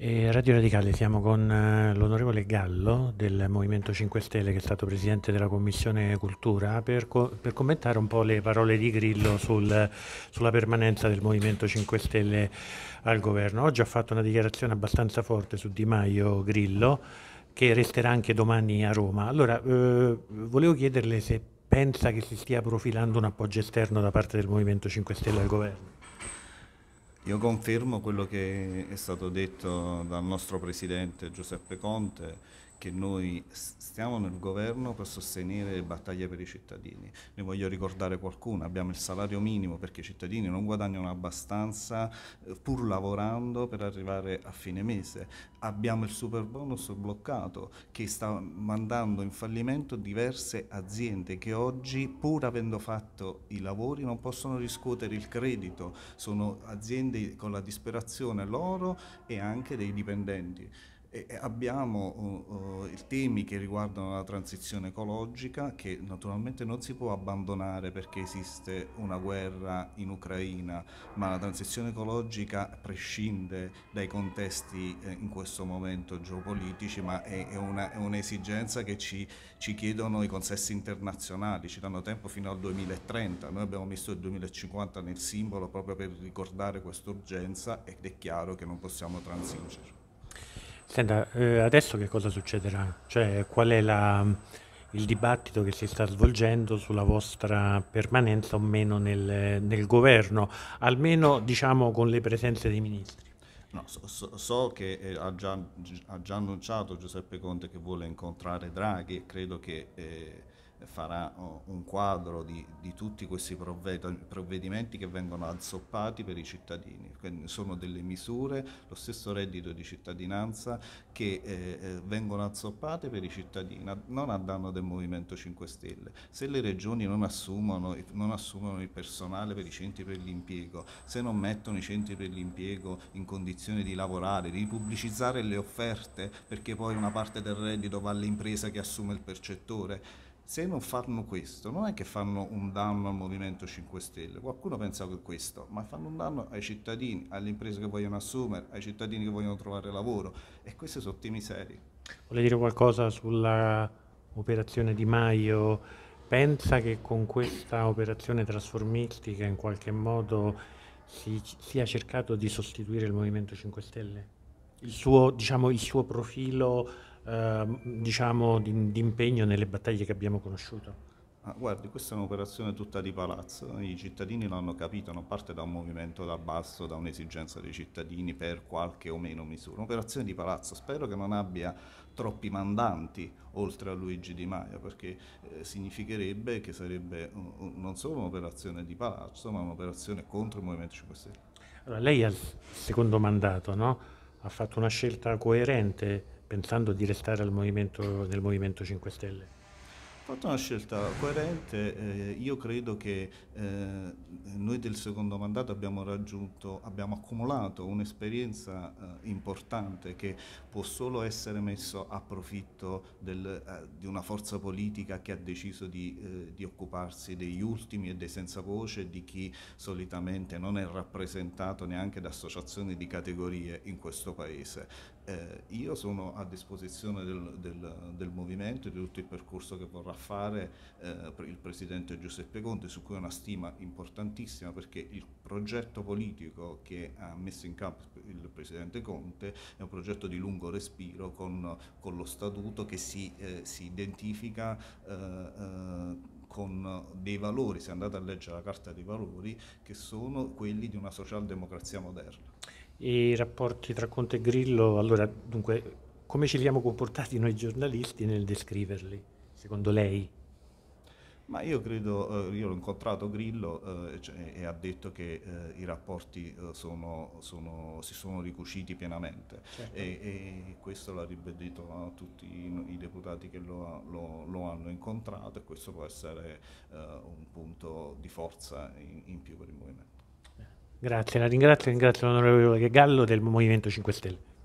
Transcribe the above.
E Radio Radicale, siamo con eh, l'onorevole Gallo del Movimento 5 Stelle che è stato presidente della Commissione Cultura per, co per commentare un po' le parole di Grillo sul, sulla permanenza del Movimento 5 Stelle al governo. Oggi ha fatto una dichiarazione abbastanza forte su Di Maio Grillo che resterà anche domani a Roma. Allora, eh, volevo chiederle se pensa che si stia profilando un appoggio esterno da parte del Movimento 5 Stelle al governo. Io confermo quello che è stato detto dal nostro Presidente Giuseppe Conte che noi stiamo nel governo per sostenere battaglie per i cittadini. Ne voglio ricordare qualcuno, abbiamo il salario minimo perché i cittadini non guadagnano abbastanza eh, pur lavorando per arrivare a fine mese. Abbiamo il super bonus bloccato che sta mandando in fallimento diverse aziende che oggi pur avendo fatto i lavori non possono riscuotere il credito. Sono aziende con la disperazione loro e anche dei dipendenti. E abbiamo uh, uh temi che riguardano la transizione ecologica che naturalmente non si può abbandonare perché esiste una guerra in Ucraina, ma la transizione ecologica prescinde dai contesti eh, in questo momento geopolitici, ma è, è, una, è un'esigenza che ci, ci, chiedono i consessi internazionali, ci danno tempo fino al 2030, noi abbiamo messo il 2050 nel simbolo proprio per ricordare questa urgenza ed è chiaro che non possiamo transigere. Senta, eh, adesso che cosa succederà? Cioè, qual è la, il dibattito che si sta svolgendo sulla vostra permanenza o meno nel, nel governo, almeno diciamo con le presenze dei ministri? No, so, so, che eh, ha, già, ha, già, annunciato Giuseppe Conte che vuole incontrare Draghi e credo che... Eh, farà oh, un quadro di, di tutti questi provvedimenti che vengono azzoppati per i cittadini. Sono delle misure, lo stesso reddito di cittadinanza, che eh, eh vengono azzoppate per i cittadini, non a danno del Movimento 5 Stelle. Se le regioni non assumono, non assumono il personale per i centri per l'impiego, se non mettono i centri per l'impiego in condizione di lavorare, di pubblicizzare le offerte, perché poi una parte del reddito va all'impresa che assume il percettore, se non fanno questo, non è che fanno un danno al Movimento 5 Stelle, qualcuno pensa che questo, ma fanno un danno ai cittadini, alle imprese che vogliono assumere, ai cittadini che vogliono trovare lavoro e questi sono temi seri. Vuole dire qualcosa sulla operazione Di Maio? Pensa che con questa operazione trasformistica in qualche modo si sia cercato di sostituire il Movimento 5 Stelle? Il suo, diciamo, il suo profilo Ehm, diciamo, di, di impegno nelle battaglie che abbiamo conosciuto? Ah, guardi, questa è un'operazione tutta di palazzo, i cittadini l'hanno capito, non parte da un movimento da basso, da un'esigenza dei cittadini per qualche o meno misura, un'operazione di palazzo, spero che non abbia troppi mandanti oltre a Luigi Di Maio, perché eh, significherebbe che sarebbe un, un, non solo un'operazione di palazzo, ma un'operazione contro il Movimento 5 Stelle. Allora, lei al secondo mandato no? ha fatto una scelta coerente pensando di restare movimento, nel Movimento 5 Stelle? fatto una scelta coerente, eh, io credo che eh, noi del secondo mandato abbiamo raggiunto, abbiamo accumulato un'esperienza eh, importante che può solo essere messo a profitto del, eh, di una forza politica che ha deciso di, eh, di, occuparsi degli ultimi e dei senza voce, di chi solitamente non è rappresentato neanche da associazioni di categorie in questo Paese. Eh, io sono a disposizione del, del, del movimento, di tutto il percorso che vorrà fare eh, il presidente Giuseppe Conte, su cui ho una stima importantissima perché il progetto politico che ha messo in campo il presidente Conte è un progetto di lungo respiro con, con lo statuto che si, eh, si identifica eh, eh, con dei valori, se andate a leggere la carta dei valori, che sono quelli di una socialdemocrazia moderna. I rapporti tra Conte e Grillo, allora, dunque, come ci siamo comportati noi giornalisti nel descriverli? secondo lei? Ma io credo, eh, io l'ho incontrato Grillo eh, cioè, e ha detto che eh, i rapporti eh, sono, sono, si sono ricuciti pienamente certo. e, e, questo l'ha ribadito a tutti i, i deputati che lo, lo, lo, hanno incontrato e questo può essere eh, un punto di forza in, in, più per il Movimento. Grazie, la ringrazio, ringrazio l'onorevole Gallo del Movimento 5 Stelle.